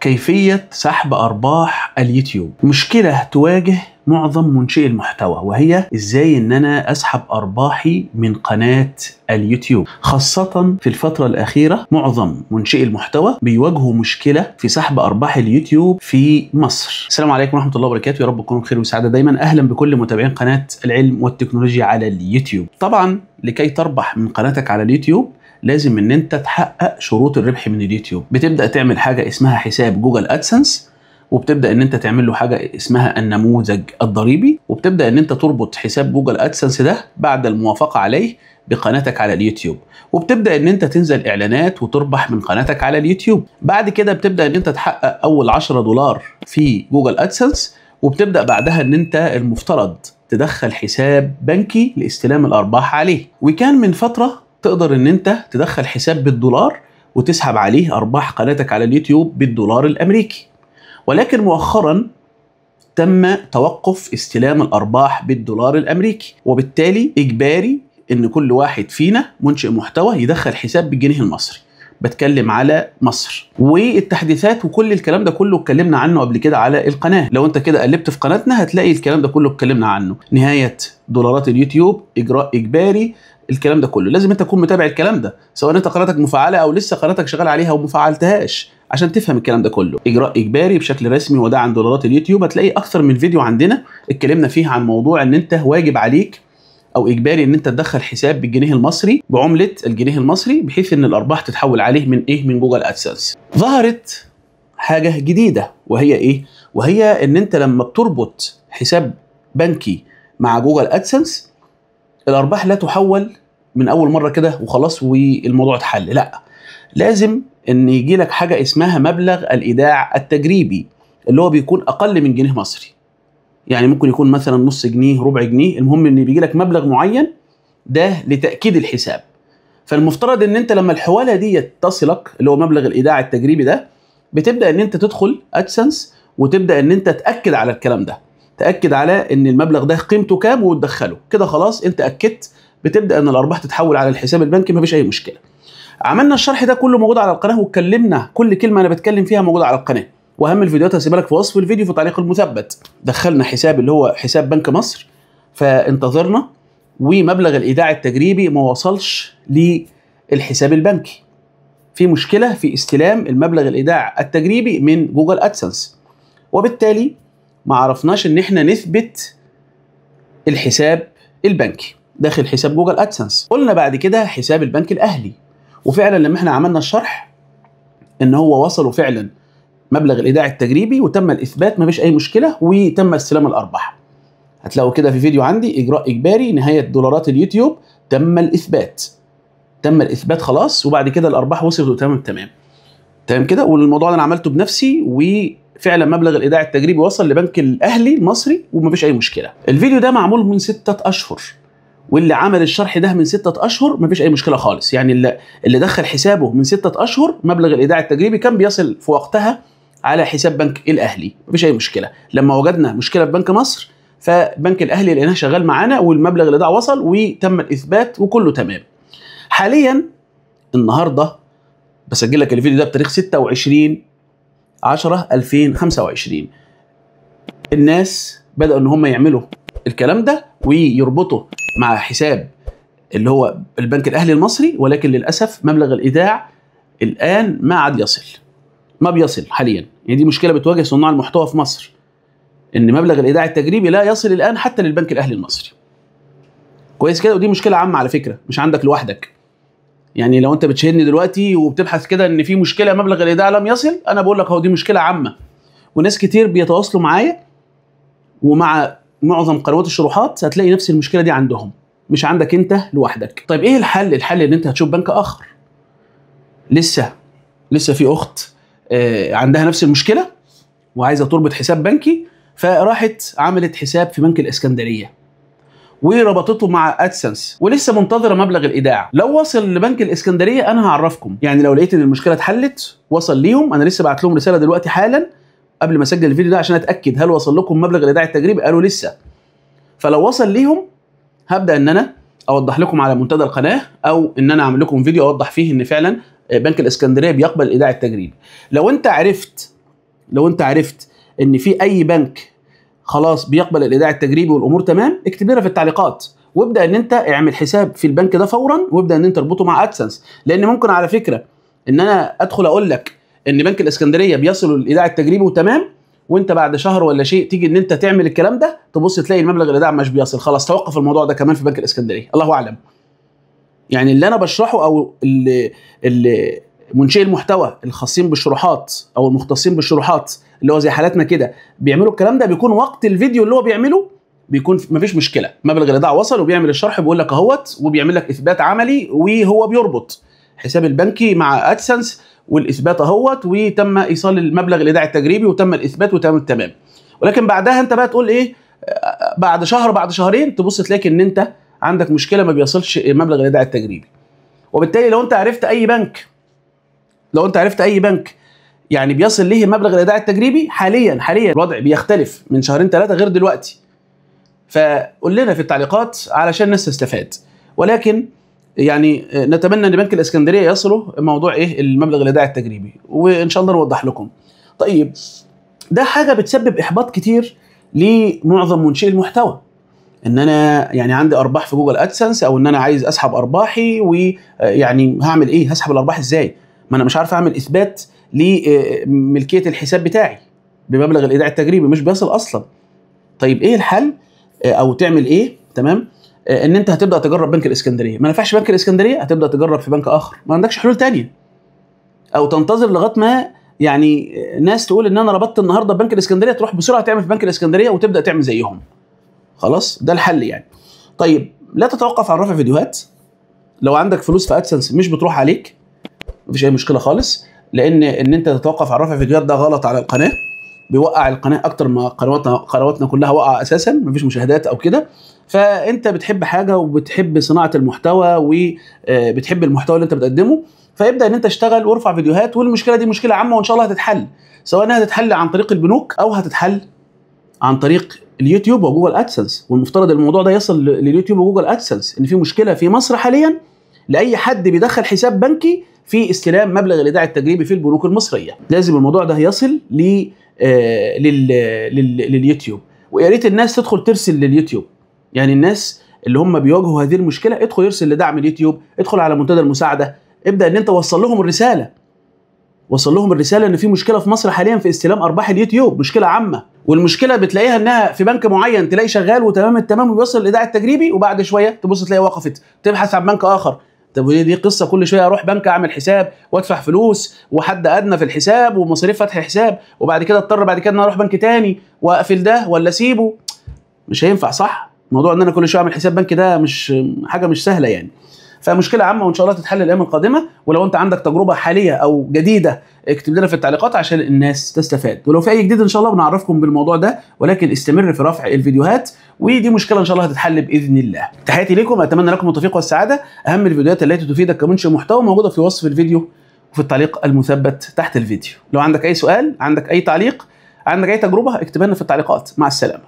كيفية سحب أرباح اليوتيوب مشكلة تواجه معظم منشئي المحتوى وهي ازاي ان انا اسحب ارباحي من قناه اليوتيوب خاصه في الفتره الاخيره معظم منشئي المحتوى بيواجهوا مشكله في سحب ارباح اليوتيوب في مصر السلام عليكم ورحمه الله وبركاته يا رب تكونوا بخير وسعاده دايما اهلا بكل متابعين قناه العلم والتكنولوجيا على اليوتيوب طبعا لكي تربح من قناتك على اليوتيوب لازم ان انت تحقق شروط الربح من اليوتيوب بتبدا تعمل حاجه اسمها حساب جوجل ادسنس وبتبدا ان انت تعمل له حاجه اسمها النموذج الضريبي وبتبدا ان انت تربط حساب جوجل ادسنس ده بعد الموافقه عليه بقناتك على اليوتيوب وبتبدا ان انت تنزل اعلانات وتربح من قناتك على اليوتيوب بعد كده بتبدا ان انت تحقق اول 10 دولار في جوجل ادسنس وبتبدا بعدها ان انت المفترض تدخل حساب بنكي لاستلام الارباح عليه وكان من فتره تقدر ان انت تدخل حساب بالدولار وتسحب عليه ارباح قناتك على اليوتيوب بالدولار الامريكي ولكن مؤخرا تم توقف استلام الارباح بالدولار الامريكي وبالتالي اجباري ان كل واحد فينا منشئ محتوى يدخل حساب بالجنيه المصري بتكلم على مصر والتحديثات وكل الكلام ده كله اتكلمنا عنه قبل كده على القناه لو انت كده قلبت في قناتنا هتلاقي الكلام ده كله اتكلمنا عنه نهايه دولارات اليوتيوب اجراء اجباري الكلام ده كله لازم انت تكون متابع الكلام ده سواء انت قناتك مفعله او لسه قناتك شغال عليها وما فعلتهاش عشان تفهم الكلام ده كله اجراء اجباري بشكل رسمي وده عن دولارات اليوتيوب هتلاقي اكثر من فيديو عندنا اتكلمنا فيه عن موضوع ان انت واجب عليك او اجباري ان انت تدخل حساب بالجنيه المصري بعمله الجنيه المصري بحيث ان الارباح تتحول عليه من ايه من جوجل ادسنس ظهرت حاجه جديده وهي ايه وهي ان انت لما بتربط حساب بنكي مع جوجل ادسنس الارباح لا تحول من اول مره كده وخلاص والموضوع اتحل لا لازم ان يجي لك حاجه اسمها مبلغ الايداع التجريبي اللي هو بيكون اقل من جنيه مصري يعني ممكن يكون مثلا نص جنيه ربع جنيه المهم ان بيجي لك مبلغ معين ده لتاكيد الحساب فالمفترض ان انت لما الحواله دي تصلك اللي هو مبلغ الايداع التجريبي ده بتبدا ان انت تدخل ادسنس وتبدا ان انت تاكد على الكلام ده تاكد على ان المبلغ ده قيمته كام وتدخله كده خلاص انت اكدت بتبدا ان الارباح تتحول على الحساب البنكي مفيش اي مشكله عملنا الشرح ده كله موجود على القناه واتكلمنا كل كلمه انا بتكلم فيها موجوده على القناه واهم الفيديوهات هسيبها لك في وصف الفيديو في تعليق المثبت دخلنا حساب اللي هو حساب بنك مصر فانتظرنا ومبلغ الايداع التجريبي ما وصلش للحساب البنكي في مشكله في استلام المبلغ الايداع التجريبي من جوجل ادسنس وبالتالي ما عرفناش ان احنا نثبت الحساب البنكي داخل حساب جوجل ادسنس قلنا بعد كده حساب البنك الاهلي وفعلا لما احنا عملنا الشرح ان هو وصلوا فعلا مبلغ الايداع التجريبي وتم الاثبات ما فيش اي مشكله وتم استلام الارباح هتلاقوا كده في فيديو عندي اجراء اجباري نهايه دولارات اليوتيوب تم الاثبات تم الاثبات خلاص وبعد كده الارباح وصلت وتمام تمام تمام كده والموضوع ده انا عملته بنفسي و فعلا مبلغ الايداع التجريبي وصل لبنك الاهلي المصري ومفيش اي مشكله الفيديو ده معمول من ستة اشهر واللي عمل الشرح ده من ستة اشهر مفيش اي مشكله خالص يعني اللي, اللي دخل حسابه من ستة اشهر مبلغ الايداع التجريبي كان بيصل في وقتها على حساب بنك الاهلي مفيش اي مشكله لما وجدنا مشكله في بنك مصر فبنك الاهلي لقيناه شغال معانا والمبلغ اللي ده وصل وتم الاثبات وكله تمام حاليا النهارده بسجل لك الفيديو ده بتاريخ 26 10 2025 الناس بدأوا إن هم يعملوا الكلام ده ويربطوا مع حساب اللي هو البنك الأهلي المصري ولكن للأسف مبلغ الإيداع الآن ما عاد يصل ما بيصل حاليا يعني دي مشكلة بتواجه صناع المحتوى في مصر إن مبلغ الإيداع التجريبي لا يصل الآن حتى للبنك الأهلي المصري كويس كده ودي مشكلة عامة على فكرة مش عندك لوحدك يعني لو انت بتشهدني دلوقتي وبتبحث كده ان في مشكله مبلغ الايداع لم يصل انا بقول لك هو دي مشكله عامه وناس كتير بيتواصلوا معايا ومع معظم قنوات الشروحات هتلاقي نفس المشكله دي عندهم مش عندك انت لوحدك طيب ايه الحل الحل ان انت هتشوف بنك اخر لسه لسه في اخت آه، عندها نفس المشكله وعايزه تربط حساب بنكي فراحت عملت حساب في بنك الاسكندريه وربطته مع ادسنس ولسه منتظره مبلغ الايداع لو وصل لبنك الاسكندريه انا هعرفكم يعني لو لقيت ان المشكله اتحلت وصل ليهم انا لسه بعت لهم رساله دلوقتي حالا قبل ما اسجل الفيديو ده عشان اتاكد هل وصل لكم مبلغ الايداع التجريبي قالوا لسه فلو وصل ليهم هبدا ان انا اوضح لكم على منتدى القناه او ان انا اعمل لكم فيديو اوضح فيه ان فعلا بنك الاسكندريه بيقبل الايداع التجريبي لو انت عرفت لو انت عرفت ان في اي بنك خلاص بيقبل الايداع التجريبي والامور تمام اكتب لنا في التعليقات وابدا ان انت اعمل حساب في البنك ده فورا وابدا ان انت تربطه مع ادسنس لان ممكن على فكره ان انا ادخل اقول لك ان بنك الاسكندريه بيصل الايداع التجريبي وتمام وانت بعد شهر ولا شيء تيجي ان انت تعمل الكلام ده تبص تلاقي المبلغ الايداع مش بيصل خلاص توقف الموضوع ده كمان في بنك الاسكندريه الله اعلم يعني اللي انا بشرحه او اللي, اللي منشئي المحتوى الخاصين بالشروحات او المختصين بالشروحات اللي هو زي حالاتنا كده بيعملوا الكلام ده بيكون وقت الفيديو اللي هو بيعمله بيكون مفيش مشكله مبلغ الايداع وصل وبيعمل الشرح بيقول لك اهوت وبيعمل لك اثبات عملي وهو بيربط حساب البنكي مع ادسنس والاثبات اهوت وتم ايصال المبلغ الايداعي التجريبي وتم الاثبات وتم التمام ولكن بعدها انت بقى تقول ايه بعد شهر بعد شهرين تبص تلاقي ان انت عندك مشكله ما بيصلش المبلغ الايداعي التجريبي وبالتالي لو انت عرفت اي بنك لو انت عرفت اي بنك يعني بيصل ليه مبلغ الايداعي التجريبي حاليا حاليا الوضع بيختلف من شهرين ثلاثه غير دلوقتي فقول لنا في التعليقات علشان الناس تستفاد ولكن يعني نتمنى ان بنك الاسكندريه يصلوا موضوع ايه المبلغ الايداعي التجريبي وان شاء الله نوضح لكم طيب ده حاجه بتسبب احباط كتير لمعظم منشئي المحتوى ان انا يعني عندي ارباح في جوجل ادسنس او ان انا عايز اسحب ارباحي ويعني هعمل ايه هسحب الارباح ازاي ما انا مش عارف اعمل اثبات لملكيه آه، الحساب بتاعي بمبلغ الايداع التجريبي مش بيصل اصلا طيب ايه الحل آه، او تعمل ايه تمام آه، ان انت هتبدا تجرب بنك الاسكندريه ما نفعش بنك الاسكندريه هتبدا تجرب في بنك اخر ما عندكش حلول تانية او تنتظر لغايه ما يعني ناس تقول ان انا ربطت النهارده ببنك الاسكندريه تروح بسرعه تعمل في بنك الاسكندريه وتبدا تعمل زيهم خلاص ده الحل يعني طيب لا تتوقف عن رفع فيديوهات لو عندك فلوس في ادسنس مش بتروح عليك مفيش اي مشكله خالص لان ان انت تتوقف على رفع فيديوهات ده غلط على القناه بيوقع القناه اكتر ما قنواتنا قنواتنا كلها واقعه اساسا مفيش مشاهدات او كده فانت بتحب حاجه وبتحب صناعه المحتوى وبتحب آه، المحتوى اللي انت بتقدمه فابدا ان انت اشتغل وارفع فيديوهات والمشكله دي مشكله عامه وان شاء الله هتتحل سواء انها هتتحل عن طريق البنوك او هتتحل عن طريق اليوتيوب وجوجل ادسنس والمفترض الموضوع ده يصل لليوتيوب وجوجل ادسنس ان في مشكله في مصر حاليا لاي حد بيدخل حساب بنكي في استلام مبلغ الايداع التجريبي في البنوك المصريه لازم الموضوع ده يصل ل آه، لليوتيوب ويا ريت الناس تدخل ترسل لليوتيوب يعني الناس اللي هم بيواجهوا هذه المشكله ادخل يرسل لدعم اليوتيوب ادخل على منتدى المساعده ابدا ان انت وصل لهم الرساله وصل لهم الرساله ان في مشكله في مصر حاليا في استلام ارباح اليوتيوب مشكله عامه والمشكله بتلاقيها انها في بنك معين تلاقي شغال وتمام التمام ويوصل الايداع التجريبي وبعد شويه تبص تلاقي وقفت تبحث عن بنك اخر طب ودي دي قصه كل شويه اروح بنك اعمل حساب وادفع فلوس وحد ادنى في الحساب ومصاريف فتح حساب وبعد كده اضطر بعد كده ان اروح بنك تاني واقفل ده ولا اسيبه مش هينفع صح؟ موضوع ان انا كل شويه اعمل حساب بنك ده مش حاجه مش سهله يعني. فمشكله عامه وان شاء الله تتحل الايام القادمه ولو انت عندك تجربه حاليه او جديده اكتب لنا في التعليقات عشان الناس تستفاد ولو في اي جديد ان شاء الله بنعرفكم بالموضوع ده ولكن استمر في رفع الفيديوهات ودي مشكله ان شاء الله هتتحل باذن الله تحياتي لكم اتمنى لكم التوفيق والسعاده اهم الفيديوهات التي تفيدك كمنشئ محتوى موجوده في وصف الفيديو وفي التعليق المثبت تحت الفيديو لو عندك اي سؤال عندك اي تعليق عندك اي تجربه اكتبها لنا في التعليقات مع السلامه